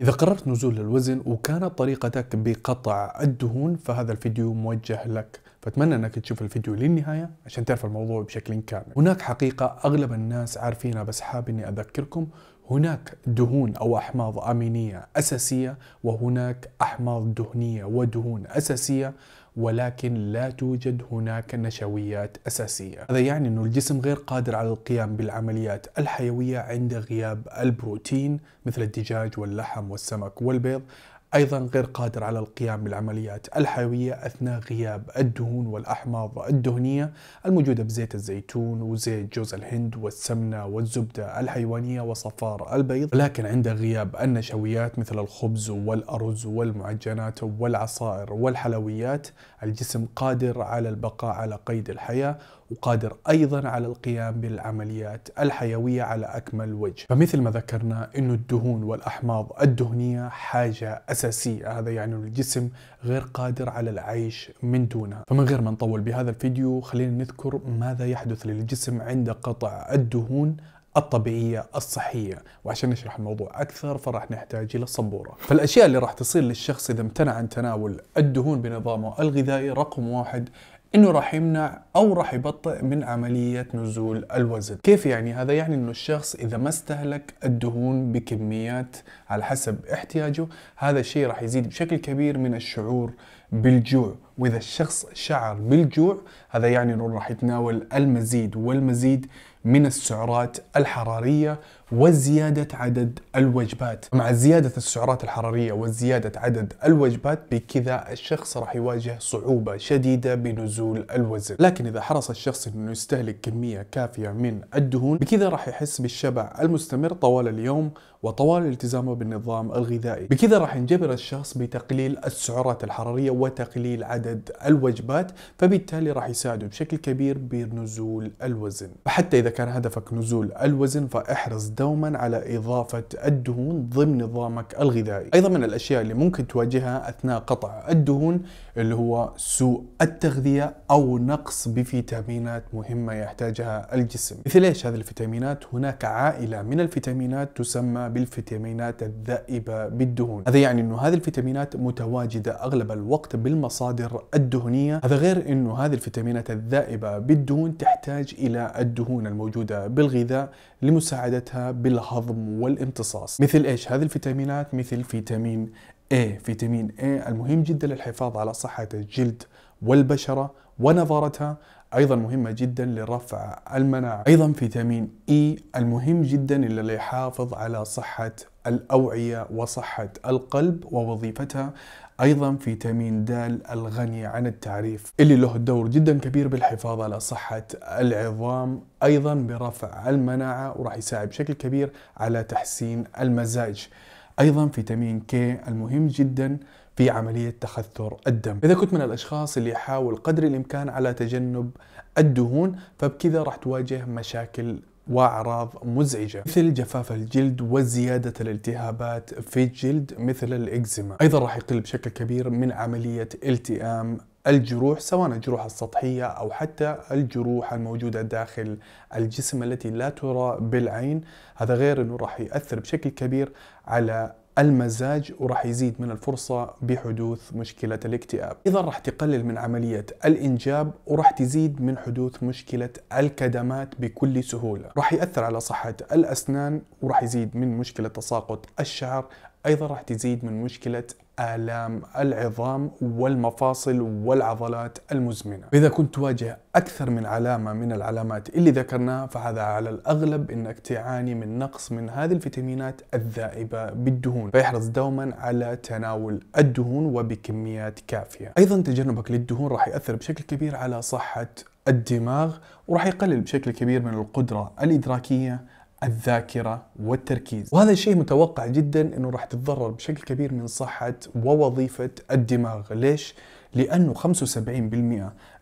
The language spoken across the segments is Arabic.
إذا قررت نزول الوزن وكانت طريقتك بقطع الدهون فهذا الفيديو موجه لك فأتمنى أنك تشوف الفيديو للنهاية عشان تعرف الموضوع بشكل كامل هناك حقيقة أغلب الناس عارفينها بس حاب أني أذكركم هناك دهون أو أحماض أمينية أساسية وهناك أحماض دهنية ودهون أساسية ولكن لا توجد هناك نشويات أساسية هذا يعني أن الجسم غير قادر على القيام بالعمليات الحيوية عند غياب البروتين مثل الدجاج واللحم والسمك والبيض أيضا غير قادر على القيام بالعمليات الحيوية أثناء غياب الدهون والأحماض الدهنية الموجودة بزيت الزيتون وزيت جوز الهند والسمنة والزبدة الحيوانية وصفار البيض لكن عند غياب النشويات مثل الخبز والأرز والمعجنات والعصائر والحلويات الجسم قادر على البقاء على قيد الحياة وقادر أيضا على القيام بالعمليات الحيوية على أكمل وجه فمثل ما ذكرنا انه الدهون والأحماض الدهنية حاجة أساسية هذا يعني الجسم غير قادر على العيش من دونها فمن غير ما نطول بهذا الفيديو خلينا نذكر ماذا يحدث للجسم عند قطع الدهون الطبيعية الصحية وعشان نشرح الموضوع أكثر فراح نحتاج إلى صبورة فالأشياء اللي راح تصير للشخص إذا امتنع عن تناول الدهون بنظامه الغذائي رقم واحد انه راح يمنع او راح يبطئ من عملية نزول الوزن كيف يعني هذا يعني انه الشخص اذا ما استهلك الدهون بكميات على حسب احتياجه هذا الشيء راح يزيد بشكل كبير من الشعور بالجوع واذا الشخص شعر بالجوع هذا يعني انه راح يتناول المزيد والمزيد من السعرات الحرارية وزيادة عدد الوجبات مع زيادة السعرات الحرارية وزيادة عدد الوجبات بكذا الشخص راح يواجه صعوبة شديدة بنزول الوزن لكن إذا حرص الشخص أنه يستهلك كمية كافية من الدهون بكذا راح يحس بالشبع المستمر طوال اليوم وطوال التزامه بالنظام الغذائي بكذا راح ينجبر الشخص بتقليل السعرات الحرارية وتقليل عدد الوجبات فبالتالي راح يساعده بشكل كبير بنزول الوزن فحتى إذا كان هدفك نزول الوزن فاحرص دوما على إضافة الدهون ضمن نظامك الغذائي أيضا من الأشياء اللي ممكن تواجهها أثناء قطع الدهون اللي هو سوء التغذية أو نقص بفيتامينات مهمة يحتاجها الجسم مثل إيش هذه الفيتامينات؟ هناك عائلة من الفيتامينات تسمى بالفيتامينات الذائبة بالدهون هذا يعني أنه هذه الفيتامينات متواجدة أغلب الوقت بالمصادر الدهنية هذا غير أنه هذه الفيتامينات الذائبة بالدهون تحتاج إلى الدهون الموجودة بالغذاء لمساعدتها بالهضم والامتصاص مثل ايش هذه الفيتامينات مثل فيتامين A فيتامين A المهم جدا للحفاظ على صحة الجلد والبشرة ونظارتها ايضا مهمه جدا لرفع المناعه ايضا فيتامين E المهم جدا اللي يحافظ على صحه الاوعيه وصحه القلب ووظيفتها أيضا فيتامين د الغني عن التعريف اللي له دور جدا كبير بالحفاظ على صحة العظام أيضا برفع المناعة وراح يساعد بشكل كبير على تحسين المزاج أيضا فيتامين كي المهم جدا في عملية تخثر الدم إذا كنت من الأشخاص اللي يحاول قدر الإمكان على تجنب الدهون فبكذا راح تواجه مشاكل وأعراض مزعجة مثل جفاف الجلد وزيادة الالتهابات في الجلد مثل الإكزيما أيضا راح يقل بشكل كبير من عملية التئام الجروح سواء الجروح السطحية أو حتى الجروح الموجودة داخل الجسم التي لا ترى بالعين هذا غير أنه راح يأثر بشكل كبير على المزاج وراح يزيد من الفرصة بحدوث مشكلة الاكتئاب إذا راح تقلل من عملية الإنجاب وراح تزيد من حدوث مشكلة الكدمات بكل سهولة راح يأثر على صحة الأسنان وراح يزيد من مشكلة تساقط الشعر أيضا راح تزيد من مشكلة آلام العظام والمفاصل والعضلات المزمنة إذا كنت تواجه أكثر من علامة من العلامات اللي ذكرناها فهذا على الأغلب أنك تعاني من نقص من هذه الفيتامينات الذائبة بالدهون فيحرص دوما على تناول الدهون وبكميات كافية أيضا تجنبك للدهون راح يأثر بشكل كبير على صحة الدماغ وراح يقلل بشكل كبير من القدرة الإدراكية الذاكره والتركيز وهذا الشيء متوقع جدا انه راح تتضرر بشكل كبير من صحه ووظيفه الدماغ ليش لانه 75%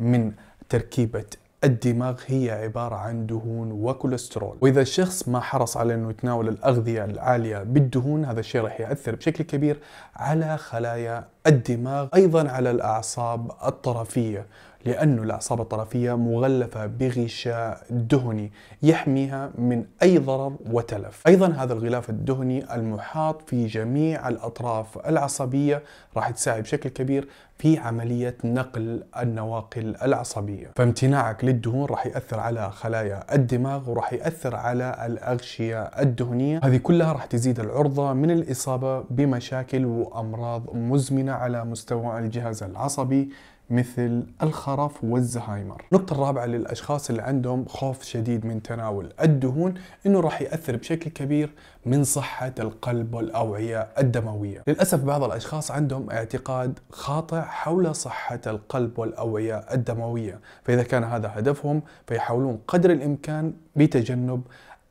من تركيبه الدماغ هي عبارة عن دهون وكوليسترول وإذا الشخص ما حرص على أنه يتناول الأغذية العالية بالدهون هذا الشيء راح يأثر بشكل كبير على خلايا الدماغ أيضا على الأعصاب الطرفية لأن الأعصاب الطرفية مغلفة بغشاء دهني يحميها من أي ضرر وتلف أيضا هذا الغلاف الدهني المحاط في جميع الأطراف العصبية راح تساعد بشكل كبير في عملية نقل النواقل العصبية فامتناعك للدهون راح يأثر على خلايا الدماغ وراح يأثر على الأغشية الدهنية هذه كلها راح تزيد العرضة من الإصابة بمشاكل وأمراض مزمنة على مستوى الجهاز العصبي مثل الخرف والزهايمر. النقطة الرابعة للأشخاص اللي عندهم خوف شديد من تناول الدهون إنه راح يأثر بشكل كبير من صحة القلب والأوعية الدموية. للأسف بعض الأشخاص عندهم اعتقاد خاطئ حول صحة القلب والأوعية الدموية، فإذا كان هذا هدفهم فيحاولون قدر الإمكان بتجنب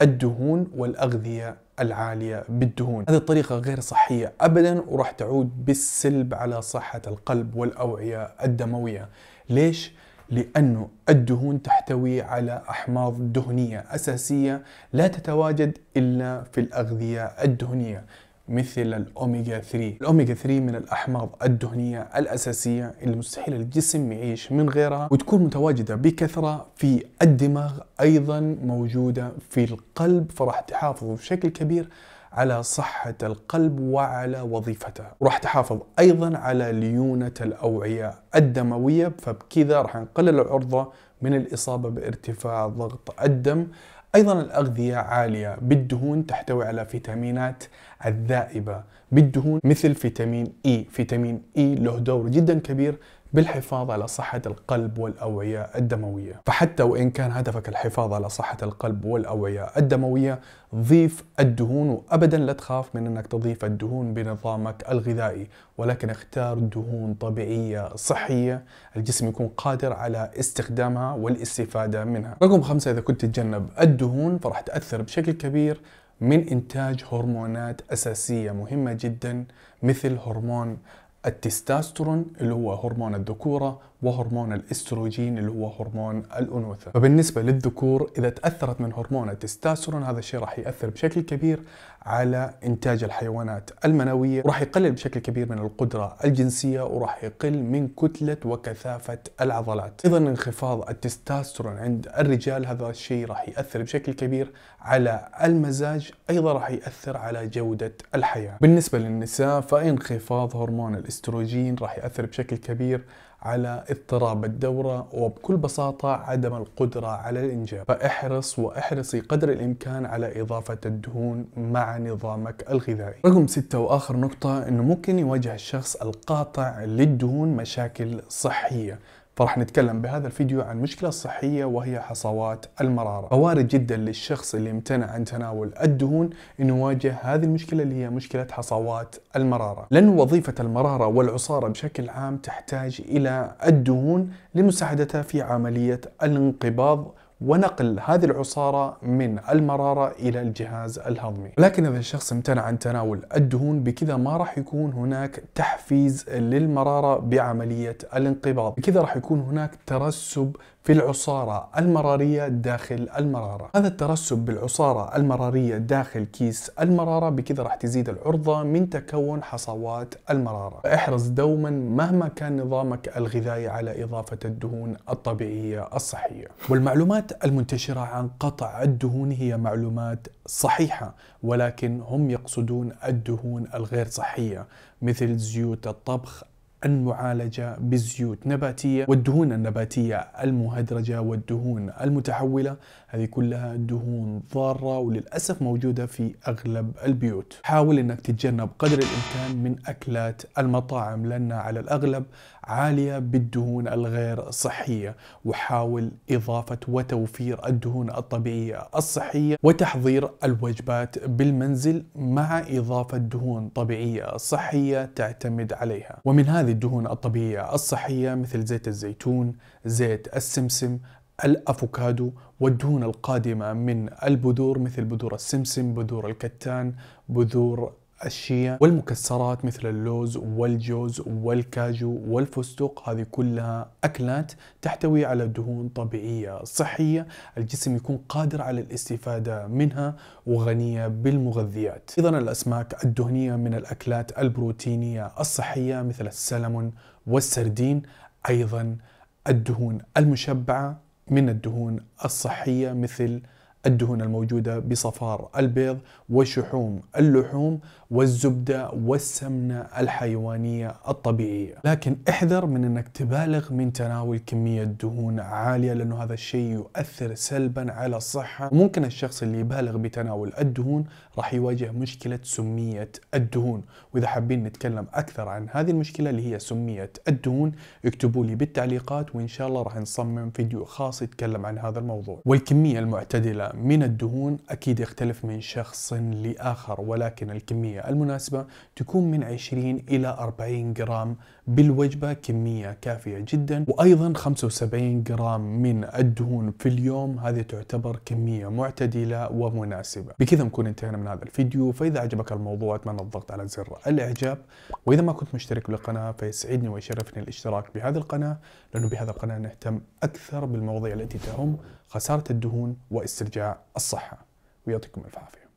الدهون والأغذية العالية بالدهون هذه الطريقة غير صحية أبدا وراح تعود بالسلب على صحة القلب والأوعية الدموية ليش؟ لأنه الدهون تحتوي على أحماض دهنية أساسية لا تتواجد إلا في الأغذية الدهنية مثل الأوميجا 3 الأوميجا 3 من الأحماض الدهنية الأساسية اللي مستحيل الجسم يعيش من غيرها وتكون متواجدة بكثرة في الدماغ أيضا موجودة في القلب فراح تحافظ بشكل كبير على صحة القلب وعلى وظيفته وراح تحافظ أيضا على ليونة الأوعية الدموية فبكذا راح نقلل العرضة من الإصابة بارتفاع ضغط الدم أيضا الأغذية عالية بالدهون تحتوي على فيتامينات الذائبة بالدهون مثل فيتامين إي e. فيتامين إي e له دور جدا كبير بالحفاظ على صحة القلب والأوعية الدموية فحتى وإن كان هدفك الحفاظ على صحة القلب والأوعية الدموية ضيف الدهون وأبدا لا تخاف من أنك تضيف الدهون بنظامك الغذائي ولكن اختار دهون طبيعية صحية الجسم يكون قادر على استخدامها والاستفادة منها رقم خمسة إذا كنت تتجنب الدهون فراح تأثر بشكل كبير من إنتاج هرمونات أساسية مهمة جدا مثل هرمون التستاسترون اللي هو هرمون الذكورة وهرمون الاستروجين اللي هو هرمون الأنوثة فبالنسبة للذكور إذا تأثرت من هرمون التستاسترون هذا الشيء راح يأثر بشكل كبير على إنتاج الحيوانات المنوية وراح يقلل بشكل كبير من القدرة الجنسية وراح يقل من كتلة وكثافة العضلات أيضا انخفاض التستاسترون عند الرجال هذا الشيء راح يأثر بشكل كبير على المزاج أيضا راح يأثر على جودة الحياة بالنسبة للنساء فانخفاض هرمون الاستروجين راح يأثر بشكل كبير على اضطراب الدورة وبكل بساطة عدم القدرة على الإنجاب فاحرص واحرصي قدر الإمكان على إضافة الدهون مع نظامك الغذائي رقم ستة وآخر نقطة أنه ممكن يواجه الشخص القاطع للدهون مشاكل صحية فرح نتكلم بهذا الفيديو عن مشكلة صحية وهي حصوات المرارة فوارد جدا للشخص اللي امتنع عن تناول الدهون انه يواجه هذه المشكلة اللي هي مشكلة حصوات المرارة لأن وظيفة المرارة والعصارة بشكل عام تحتاج إلى الدهون لمساعدتها في عملية الانقباض ونقل هذه العصارة من المرارة إلى الجهاز الهضمي لكن إذا الشخص امتنع عن تناول الدهون بكذا ما راح يكون هناك تحفيز للمرارة بعملية الانقباض بكذا راح يكون هناك ترسب في العصارة المرارية داخل المرارة هذا الترسب بالعصارة المرارية داخل كيس المرارة بكذا راح تزيد العرضة من تكون حصوات المرارة احرص دوما مهما كان نظامك الغذائي على إضافة الدهون الطبيعية الصحية والمعلومات المعلومات المنتشرة عن قطع الدهون هي معلومات صحيحة ولكن هم يقصدون الدهون الغير صحية مثل زيوت الطبخ المعالجة بزيوت نباتية والدهون النباتية المهدرجة والدهون المتحولة هذه كلها دهون ضارة وللأسف موجودة في أغلب البيوت حاول أنك تتجنب قدر الإمكان من أكلات المطاعم لأنها على الأغلب عالية بالدهون الغير صحية وحاول إضافة وتوفير الدهون الطبيعية الصحية وتحضير الوجبات بالمنزل مع إضافة دهون طبيعية صحية تعتمد عليها ومن هذه الدهون الطبيعية الصحية مثل زيت الزيتون زيت السمسم الافوكادو والدهون القادمه من البذور مثل بذور السمسم، بذور الكتان، بذور الشيا والمكسرات مثل اللوز والجوز والكاجو والفستق هذه كلها أكلات تحتوي على دهون طبيعية صحية الجسم يكون قادر على الاستفادة منها وغنية بالمغذيات أيضا الأسماك الدهنية من الأكلات البروتينية الصحية مثل السلمون والسردين أيضا الدهون المشبعة من الدهون الصحية مثل الدهون الموجودة بصفار البيض وشحوم اللحوم والزبدة والسمنة الحيوانية الطبيعية لكن احذر من انك تبالغ من تناول كمية دهون عالية لانه هذا الشيء يؤثر سلبا على الصحة وممكن الشخص اللي يبالغ بتناول الدهون راح يواجه مشكلة سمية الدهون وإذا حابين نتكلم أكثر عن هذه المشكلة اللي هي سمية الدهون اكتبوا لي بالتعليقات وإن شاء الله راح نصمم فيديو خاص يتكلم عن هذا الموضوع والكمية المعتدلة من الدهون أكيد يختلف من شخص لآخر ولكن الكمية المناسبة تكون من 20 إلى 40 جرام بالوجبة كمية كافية جدا وأيضا 75 جرام من الدهون في اليوم هذه تعتبر كمية معتدلة ومناسبة بكذا نكون انتهينا من هذا الفيديو فإذا عجبك الموضوع أتمنى الضغط على زر الإعجاب وإذا ما كنت مشترك بالقناة فيسعدني ويشرفني الاشتراك بهذه القناة لأنه بهذا القناة نهتم أكثر بالمواضيع التي تهم خسارة الدهون واسترجاع الصحة ويعطيكم الف عافيه